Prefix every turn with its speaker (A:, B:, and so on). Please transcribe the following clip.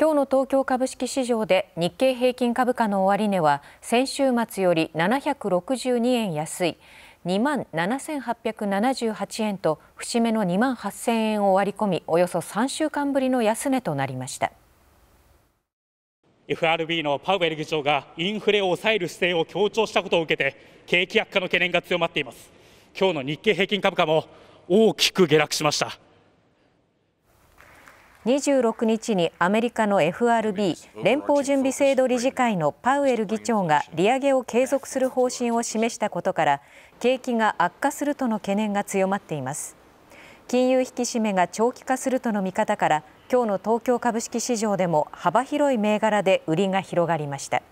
A: 今日の東京株式市場で日経平均株価の終値は先週末より762円安い2万7878円と節目の2万8000円を割り込みおよそ3週間ぶりの安値となりました
B: FRB のパウエル議長がインフレを抑える姿勢を強調したことを受けて景気悪化の懸念が強まっています今日の日経平均株価も大きく下落しました
A: 26日にアメリカの FRB 連邦準備制度理事会のパウエル議長が利上げを継続する方針を示したことから景気が悪化するとの懸念が強まっています金融引き締めが長期化するとの見方から今日の東京株式市場でも幅広い銘柄で売りが広がりました